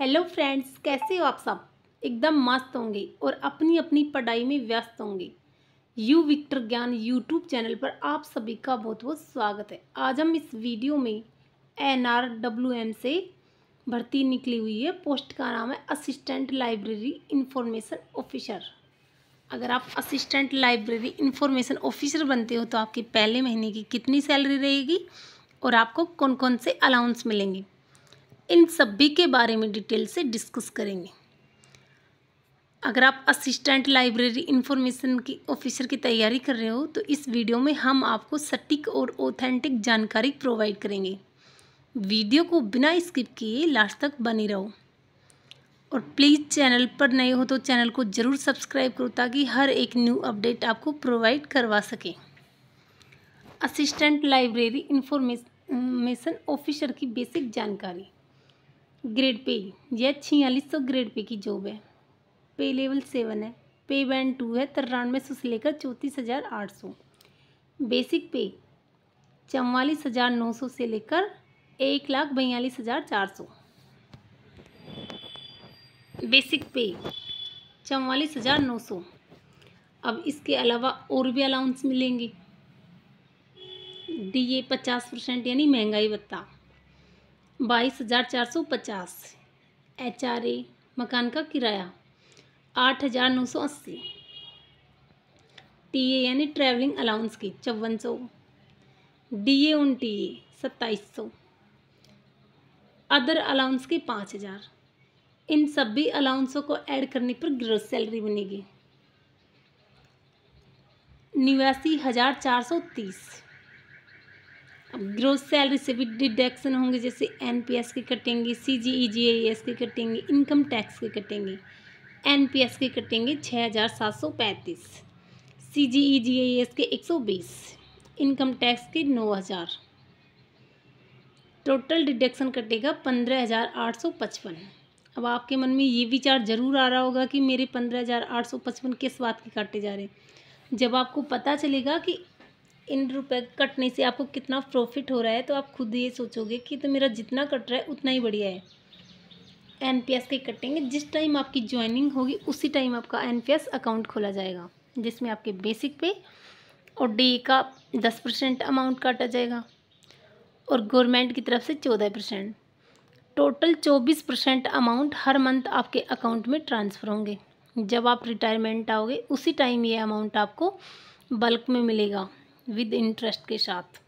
hello friends कैसे हो आप सब एकदम मस्त होंगे और अपनी अपनी पढ़ाई में व्यस्त होंगे U Victor Gyan YouTube channel पर आप सभी का बहुत बहुत स्वागत है आज हम इस वीडियो में एन आर डब्ल्यू एम से भर्ती निकली हुई है पोस्ट का नाम है असिस्टेंट लाइब्रेरी इंफॉर्मेशन ऑफिसर अगर आप असिस्टेंट लाइब्रेरी इंफॉर्मेशन ऑफिसर बनते हो तो आपकी पहले महीने की कितनी सैलरी रहेगी और आपको कौन कौन से अलाउंस मिलेंगे इन सभी के बारे में डिटेल से डिस्कस करेंगे अगर आप असिस्टेंट लाइब्रेरी इंफॉर्मेशन की ऑफिसर की तैयारी कर रहे हो तो इस वीडियो में हम आपको सटीक और ऑथेंटिक जानकारी प्रोवाइड करेंगे वीडियो को बिना स्किप किए लास्ट तक बने रहो और प्लीज़ चैनल पर नए हो तो चैनल को ज़रूर सब्सक्राइब करो ताकि हर एक न्यू अपडेट आपको प्रोवाइड करवा सकें असिस्टेंट लाइब्रेरी इन्फॉर्मेशन ऑफिसर की बेसिक जानकारी ग्रेड पे यह छियालीस सौ ग्रेड पे की जॉब है पे लेवल सेवन है पे बैंड टू है तिरानवे सौ से लेकर चौंतीस हज़ार आठ सौ बेसिक पे चवालीस हज़ार नौ सौ से लेकर एक लाख बयालीस हज़ार चार सौ बेसिक पे चवालीस हज़ार नौ सौ अब इसके अलावा और भी अलाउंस मिलेंगे डी ए पचास परसेंट यानी महंगाई भत्ता बाईस हज़ार चार सौ पचास एच आर ए मकान का किराया आठ हज़ार नौ सौ अस्सी टी ए यानी ट्रैवलिंग अलाउंस की चौवन सौ डी ए उन टी ए सत्ताईस सौ अदर अलाउंस की पाँच हज़ार इन सभी अलाउंसों को ऐड करने पर ग्रोस सैलरी बनेगी निवासी हज़ार चार सौ तीस ग्रोथ सैलरी से भी डिडक्शन होंगे जैसे एनपीएस की कटेंगे सीजीईजीएएस e की कटेंगे इनकम टैक्स के कटेंगे एनपीएस के कटेंगे छः हज़ार सात सौ पैंतीस सी जी ई जी एस के एक सौ बीस इनकम टैक्स के नौ हज़ार टोटल डिडक्शन कटेगा पंद्रह हज़ार आठ सौ पचपन अब आपके मन में ये विचार ज़रूर आ रहा होगा कि मेरे पंद्रह हज़ार आठ सौ पचपन किस बात के काटे जा रहे हैं जब आपको पता चलेगा कि इन रुपए कटने से आपको कितना प्रॉफिट हो रहा है तो आप खुद ये सोचोगे कि तो मेरा जितना कट रहा है उतना ही बढ़िया है एन पी एस के कटेंगे जिस टाइम आपकी ज्वाइनिंग होगी उसी टाइम आपका एन पी एस अकाउंट खोला जाएगा जिसमें आपके बेसिक पे और डी का दस परसेंट अमाउंट काटा जाएगा और गवर्नमेंट की तरफ से चौदह परसेंट टोटल चौबीस परसेंट अमाउंट हर मंथ आपके अकाउंट में ट्रांसफ़र होंगे जब आप रिटायरमेंट आओगे उसी टाइम ये अमाउंट आपको बल्क में मिलेगा विद इंटरेस्ट के साथ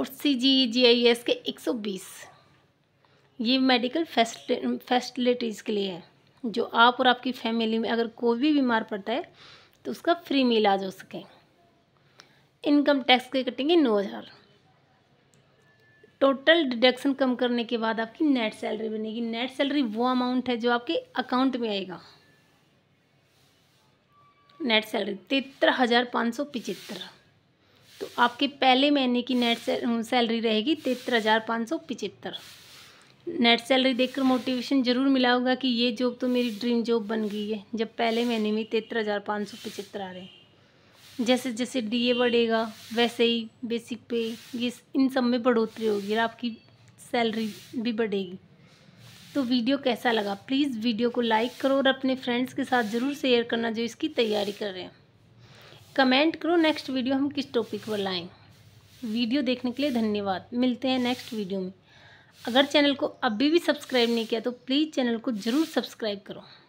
और सी जी जी आई एस के एक सौ बीस ये मेडिकल फैसिलिटीज़ के लिए है जो आप और आपकी फैमिली में अगर कोई भी बीमार पड़ता है तो उसका फ्री में इलाज हो सके इनकम टैक्स के कटेंगे नौ हज़ार टोटल डिडक्शन कम करने के बाद आपकी नेट सैलरी बनेगी नेट सैलरी वो अमाउंट है जो आपके अकाउंट में आएगा नेट सैलरी तेतर हज़ार पाँच सौ पिचहत्तर तो आपके पहले महीने की नेट सैलरी रहेगी तेतर हज़ार पाँच सौ पिचहत्तर नेट सैलरी देखकर मोटिवेशन ज़रूर मिला होगा कि ये जॉब तो मेरी ड्रीम जॉब बन गई है जब पहले महीने में तेतर हज़ार पाँच सौ पिचहत्तर आ रहे हैं जैसे जैसे डीए बढ़ेगा वैसे ही बेसिक पे ये इन सब में बढ़ोतरी होगी और आपकी सैलरी भी बढ़ेगी तो वीडियो कैसा लगा प्लीज़ वीडियो को लाइक करो और अपने फ्रेंड्स के साथ ज़रूर शेयर करना जो इसकी तैयारी कर रहे हैं कमेंट करो नेक्स्ट वीडियो हम किस टॉपिक पर लाएँ वीडियो देखने के लिए धन्यवाद मिलते हैं नेक्स्ट वीडियो में अगर चैनल को अभी भी सब्सक्राइब नहीं किया तो प्लीज़ चैनल को ज़रूर सब्सक्राइब करो